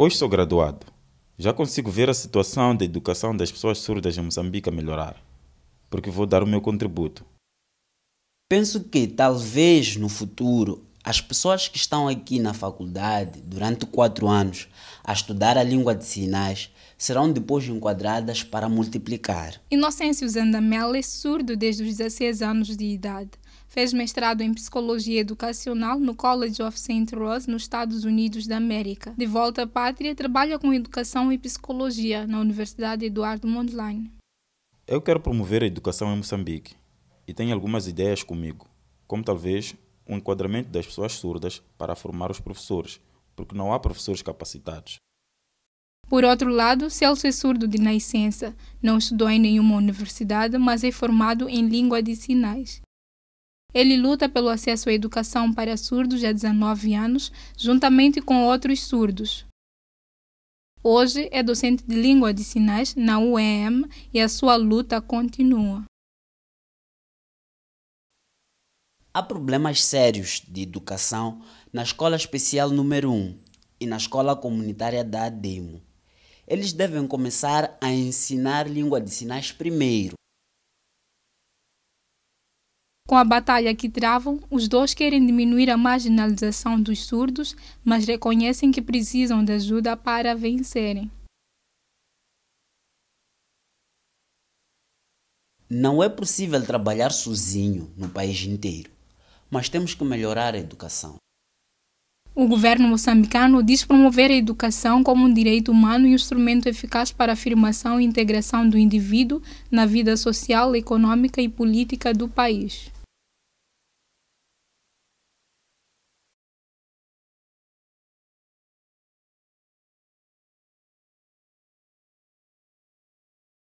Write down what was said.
Hoje sou graduado. Já consigo ver a situação da educação das pessoas surdas em Moçambique a melhorar, porque vou dar o meu contributo. Penso que talvez no futuro as pessoas que estão aqui na faculdade durante quatro anos a estudar a língua de sinais serão depois enquadradas para multiplicar. Inocêncio Zandamela é surdo desde os 16 anos de idade. Fez mestrado em Psicologia Educacional no College of St. Rose, nos Estados Unidos da América. De volta à pátria, trabalha com Educação e Psicologia na Universidade Eduardo Mondlane. Eu quero promover a educação em Moçambique e tenho algumas ideias comigo, como talvez o enquadramento das pessoas surdas para formar os professores, porque não há professores capacitados. Por outro lado, Celso é surdo de nascença. Não estudou em nenhuma universidade, mas é formado em língua de sinais. Ele luta pelo acesso à educação para surdos há 19 anos, juntamente com outros surdos. Hoje é docente de língua de sinais na UEM e a sua luta continua. Há problemas sérios de educação na Escola Especial número 1 e na Escola Comunitária da ADEMO. Eles devem começar a ensinar língua de sinais primeiro com a batalha que travam, os dois querem diminuir a marginalização dos surdos, mas reconhecem que precisam de ajuda para vencerem. Não é possível trabalhar sozinho no país inteiro, mas temos que melhorar a educação. O governo moçambicano diz promover a educação como um direito humano e um instrumento eficaz para a afirmação e integração do indivíduo na vida social, econômica e política do país.